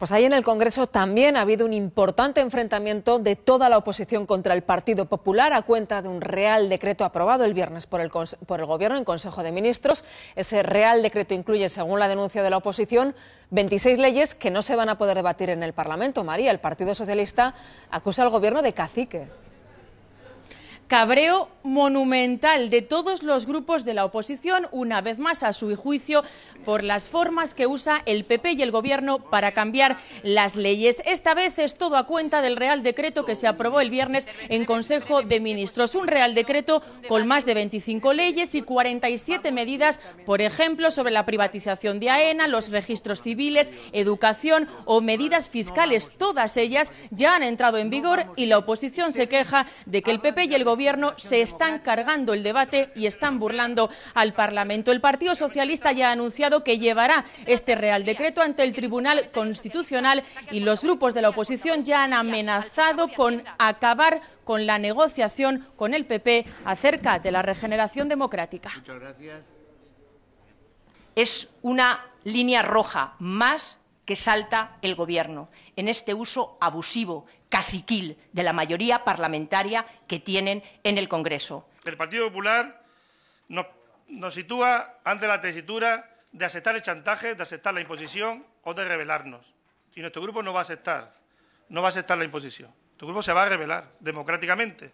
Pues ahí en el Congreso también ha habido un importante enfrentamiento de toda la oposición contra el Partido Popular a cuenta de un Real Decreto aprobado el viernes por el, por el, Gobierno en Consejo de Ministros. Ese Real Decreto incluye, según la denuncia de la oposición, 26 leyes que no se van a poder debatir en el Parlamento. María, el Partido Socialista acusa al Gobierno de cacique cabreo monumental de todos los grupos de la oposición, una vez más a su juicio, por las formas que usa el PP y el Gobierno para cambiar las leyes. Esta vez es todo a cuenta del Real Decreto que se aprobó el viernes en Consejo de Ministros. Un Real Decreto con más de 25 leyes y 47 medidas, por ejemplo, sobre la privatización de AENA, los registros civiles, educación o medidas fiscales. Todas ellas ya han entrado en vigor y la oposición se queja de que el PP y el Gobierno se están cargando el debate y están burlando al Parlamento. El Partido Socialista ya ha anunciado que llevará este Real Decreto ante el Tribunal Constitucional y los grupos de la oposición ya han amenazado con acabar con la negociación con el PP acerca de la regeneración democrática. Es una línea roja más que salta el Gobierno en este uso abusivo, caciquil, de la mayoría parlamentaria que tienen en el Congreso. El Partido Popular nos, sitúa ante la tesitura de aceptar el chantaje, de aceptar la imposición o de rebelarnos. Y nuestro grupo no va a aceptar, no va a aceptar la imposición. Tu grupo se va a rebelar democráticamente.